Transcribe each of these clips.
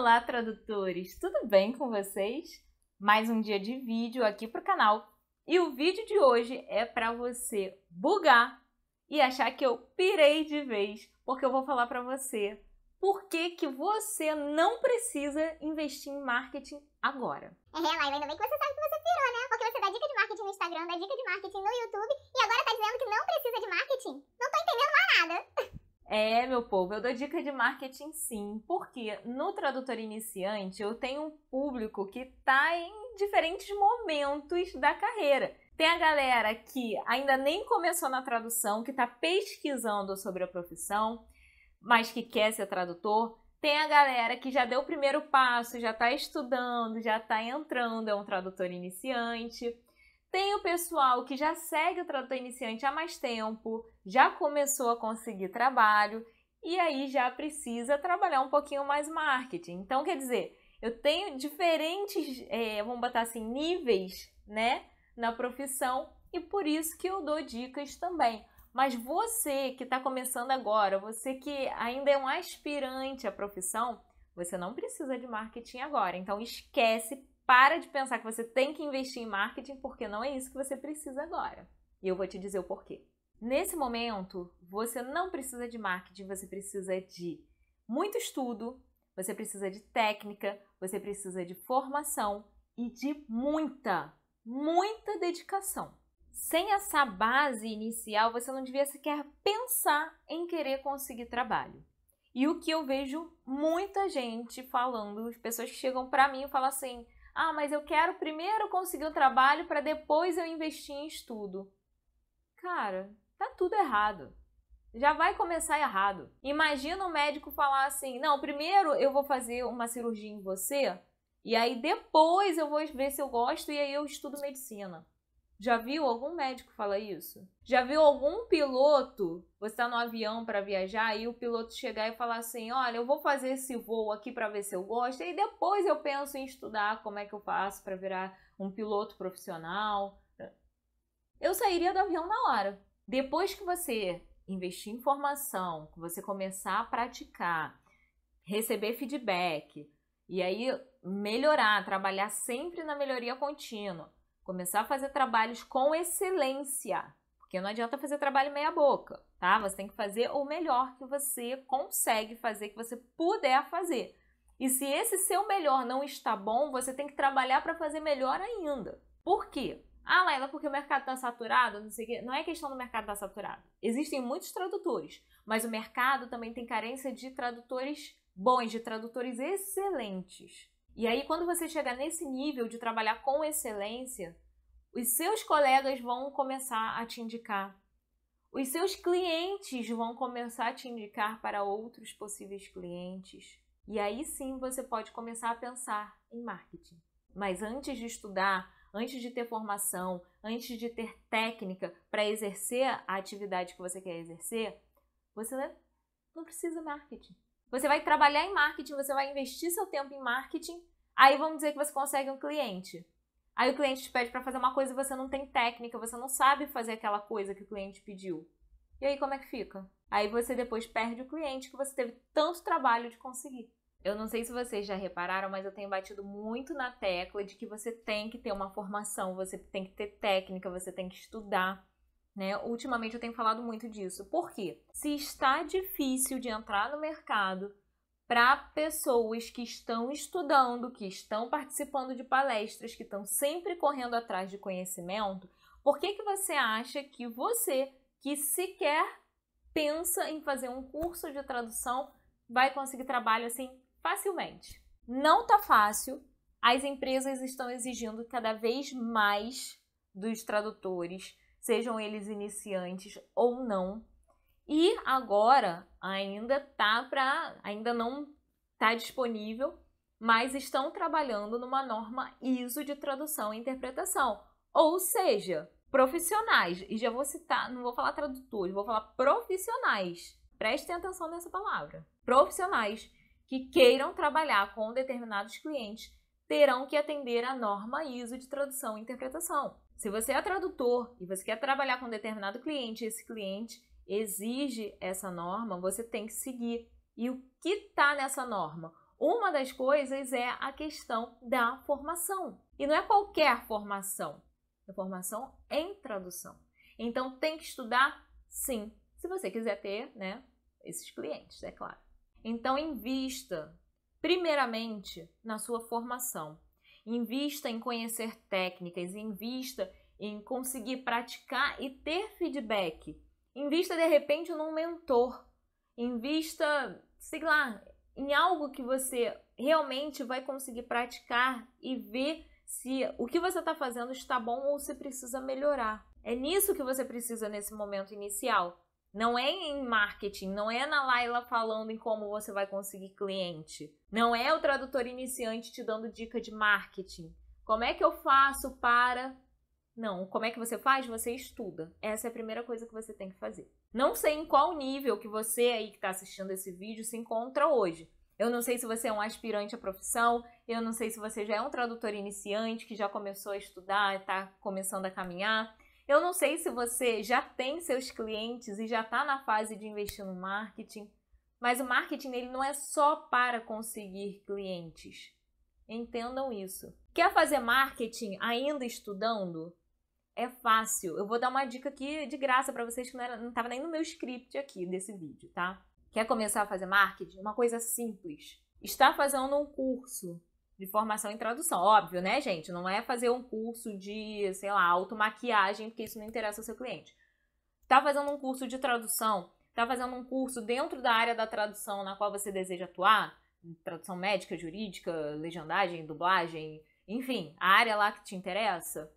Olá, tradutores! Tudo bem com vocês? Mais um dia de vídeo aqui para o canal. E o vídeo de hoje é para você bugar e achar que eu pirei de vez, porque eu vou falar para você por que, que você não precisa investir em marketing agora. É, Laila, ainda bem que você sabe que você pirou, né? Porque você dá dica de marketing no Instagram, dá dica de marketing no YouTube e agora tá dizendo que não precisa de marketing? Não tô entendendo mais nada! É, meu povo, eu dou dica de marketing sim, porque no Tradutor Iniciante eu tenho um público que está em diferentes momentos da carreira. Tem a galera que ainda nem começou na tradução, que está pesquisando sobre a profissão, mas que quer ser tradutor. Tem a galera que já deu o primeiro passo, já está estudando, já está entrando, é um tradutor iniciante. Tem o pessoal que já segue o tradutor iniciante há mais tempo, já começou a conseguir trabalho e aí já precisa trabalhar um pouquinho mais marketing. Então, quer dizer, eu tenho diferentes, é, vamos botar assim, níveis, né, na profissão e por isso que eu dou dicas também. Mas você que está começando agora, você que ainda é um aspirante à profissão, você não precisa de marketing agora. Então esquece para de pensar que você tem que investir em marketing porque não é isso que você precisa agora. E eu vou te dizer o porquê. Nesse momento, você não precisa de marketing, você precisa de muito estudo, você precisa de técnica, você precisa de formação e de muita, muita dedicação. Sem essa base inicial, você não devia sequer pensar em querer conseguir trabalho. E o que eu vejo muita gente falando, as pessoas que chegam para mim e falam assim: ah, mas eu quero primeiro conseguir um trabalho para depois eu investir em estudo. Cara, tá tudo errado. Já vai começar errado. Imagina o um médico falar assim: "Não, primeiro eu vou fazer uma cirurgia em você, e aí depois eu vou ver se eu gosto e aí eu estudo medicina". Já viu algum médico falar isso? Já viu algum piloto, você tá no avião para viajar e o piloto chegar e falar assim: "Olha, eu vou fazer esse voo aqui para ver se eu gosto e depois eu penso em estudar como é que eu faço para virar um piloto profissional". Eu sairia do avião na hora. Depois que você investir em formação, que você começar a praticar, receber feedback e aí melhorar, trabalhar sempre na melhoria contínua começar a fazer trabalhos com excelência, porque não adianta fazer trabalho meia boca, tá? Você tem que fazer o melhor que você consegue fazer, que você puder fazer. E se esse seu melhor não está bom, você tem que trabalhar para fazer melhor ainda. Por quê? Ah, Laila, porque o mercado está saturado, não sei o quê. Não é questão do mercado estar tá saturado. Existem muitos tradutores, mas o mercado também tem carência de tradutores bons, de tradutores excelentes. E aí, quando você chegar nesse nível de trabalhar com excelência, os seus colegas vão começar a te indicar. Os seus clientes vão começar a te indicar para outros possíveis clientes. E aí sim você pode começar a pensar em marketing. Mas antes de estudar, antes de ter formação, antes de ter técnica para exercer a atividade que você quer exercer, você não precisa marketing. Você vai trabalhar em marketing, você vai investir seu tempo em marketing, aí vamos dizer que você consegue um cliente. Aí o cliente te pede para fazer uma coisa e você não tem técnica, você não sabe fazer aquela coisa que o cliente pediu. E aí como é que fica? Aí você depois perde o cliente que você teve tanto trabalho de conseguir. Eu não sei se vocês já repararam, mas eu tenho batido muito na tecla de que você tem que ter uma formação, você tem que ter técnica, você tem que estudar. Né? Ultimamente eu tenho falado muito disso. Por quê? Se está difícil de entrar no mercado para pessoas que estão estudando, que estão participando de palestras, que estão sempre correndo atrás de conhecimento, por que, que você acha que você, que sequer pensa em fazer um curso de tradução, vai conseguir trabalho assim facilmente? Não tá fácil. As empresas estão exigindo cada vez mais dos tradutores sejam eles iniciantes ou não. E agora ainda tá para ainda não está disponível, mas estão trabalhando numa norma ISO de tradução e interpretação. Ou seja, profissionais, e já vou citar, não vou falar tradutores, vou falar profissionais. Prestem atenção nessa palavra. Profissionais que queiram trabalhar com determinados clientes terão que atender à norma ISO de tradução e interpretação. Se você é tradutor e você quer trabalhar com um determinado cliente, esse cliente exige essa norma, você tem que seguir. E o que está nessa norma? Uma das coisas é a questão da formação. E não é qualquer formação, é formação em tradução. Então tem que estudar sim, se você quiser ter né, esses clientes, é claro. Então invista primeiramente na sua formação. Invista em conhecer técnicas, invista em conseguir praticar e ter feedback. Invista de repente num mentor. Invista, sei lá, em algo que você realmente vai conseguir praticar e ver se o que você está fazendo está bom ou se precisa melhorar. É nisso que você precisa nesse momento inicial. Não é em marketing, não é na Laila falando em como você vai conseguir cliente. Não é o tradutor iniciante te dando dica de marketing. Como é que eu faço para. Não, como é que você faz? Você estuda. Essa é a primeira coisa que você tem que fazer. Não sei em qual nível que você aí que está assistindo esse vídeo se encontra hoje. Eu não sei se você é um aspirante à profissão, eu não sei se você já é um tradutor iniciante que já começou a estudar, está começando a caminhar. Eu não sei se você já tem seus clientes e já está na fase de investir no marketing, mas o marketing ele não é só para conseguir clientes. Entendam isso. Quer fazer marketing ainda estudando? É fácil. Eu vou dar uma dica aqui de graça para vocês que não estava nem no meu script aqui desse vídeo, tá? Quer começar a fazer marketing? Uma coisa simples. Está fazendo um curso de formação em tradução. Óbvio, né, gente? Não é fazer um curso de, sei lá, automaquiagem, porque isso não interessa ao seu cliente. Tá fazendo um curso de tradução, tá fazendo um curso dentro da área da tradução na qual você deseja atuar, tradução médica, jurídica, legendagem, dublagem, enfim, a área lá que te interessa.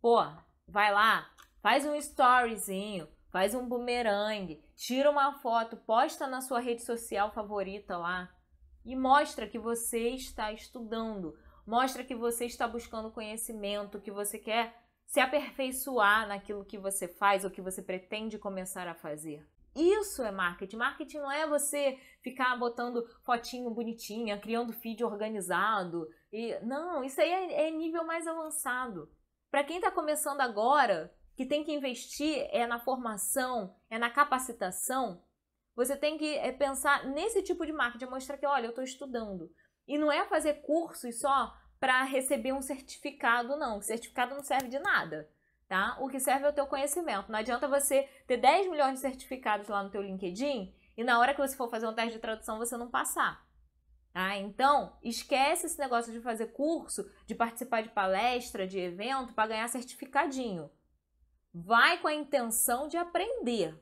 Pô, vai lá, faz um storyzinho, faz um boomerang, tira uma foto, posta na sua rede social favorita lá e mostra que você está estudando, mostra que você está buscando conhecimento, que você quer se aperfeiçoar naquilo que você faz ou que você pretende começar a fazer. Isso é marketing. Marketing não é você ficar botando fotinho bonitinha, criando feed organizado. E não, isso aí é, é nível mais avançado. Para quem está começando agora, que tem que investir é na formação, é na capacitação, você tem que é, pensar nesse tipo de marketing, é mostrar que, olha, eu estou estudando. E não é fazer cursos só para receber um certificado, não. O certificado não serve de nada, tá? O que serve é o teu conhecimento. Não adianta você ter 10 milhões de certificados lá no teu LinkedIn e na hora que você for fazer um teste de tradução você não passar. Tá? Então, esquece esse negócio de fazer curso, de participar de palestra, de evento para ganhar certificadinho. Vai com a intenção de aprender,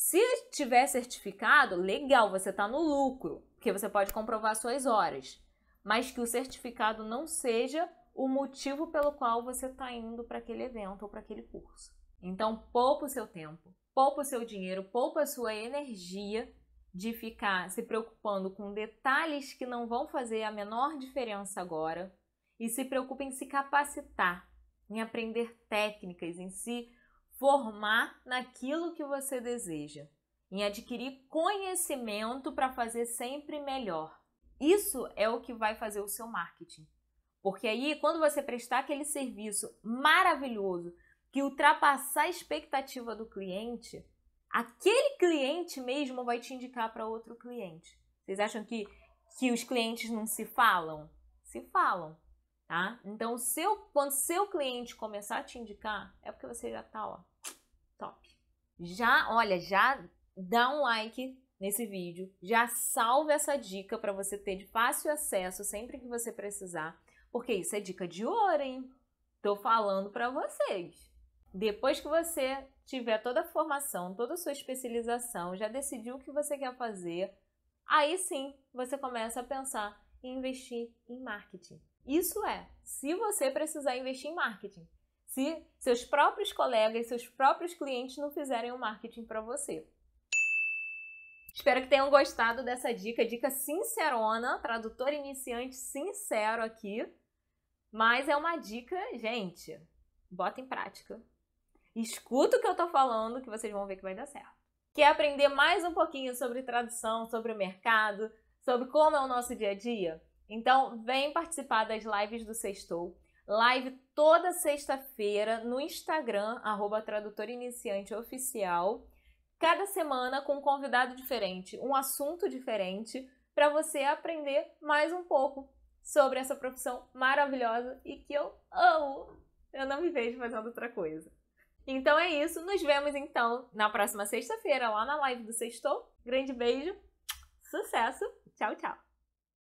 se tiver certificado, legal, você está no lucro, porque você pode comprovar suas horas, mas que o certificado não seja o motivo pelo qual você está indo para aquele evento ou para aquele curso. Então, poupa o seu tempo, poupa o seu dinheiro, poupa a sua energia de ficar se preocupando com detalhes que não vão fazer a menor diferença agora e se preocupa em se capacitar, em aprender técnicas, em se formar naquilo que você deseja, em adquirir conhecimento para fazer sempre melhor. Isso é o que vai fazer o seu marketing. Porque aí, quando você prestar aquele serviço maravilhoso que ultrapassar a expectativa do cliente, aquele cliente mesmo vai te indicar para outro cliente. Vocês acham que, que os clientes não se falam? Se falam tá? Então, seu, quando seu cliente começar a te indicar, é porque você já tá, ó, top. Já, olha, já dá um like nesse vídeo, já salva essa dica para você ter de fácil acesso sempre que você precisar, porque isso é dica de ouro, hein? Tô falando para vocês. Depois que você tiver toda a formação, toda a sua especialização, já decidiu o que você quer fazer, aí sim você começa a pensar e investir em marketing. Isso é, se você precisar investir em marketing. Se seus próprios colegas, seus próprios clientes não fizerem o um marketing para você. Espero que tenham gostado dessa dica, dica sincerona, tradutor iniciante sincero aqui. Mas é uma dica, gente, bota em prática. Escuta o que eu tô falando que vocês vão ver que vai dar certo. Quer aprender mais um pouquinho sobre tradução, sobre o mercado, sobre como é o nosso dia a dia? Então, vem participar das lives do Sextou. Live toda sexta-feira no Instagram, arroba Tradutor Iniciante Oficial. Cada semana com um convidado diferente, um assunto diferente, para você aprender mais um pouco sobre essa profissão maravilhosa e que eu amo. Eu não me vejo fazendo outra coisa. Então é isso. Nos vemos então na próxima sexta-feira lá na live do Sextou. Grande beijo, sucesso Tchau, tchau!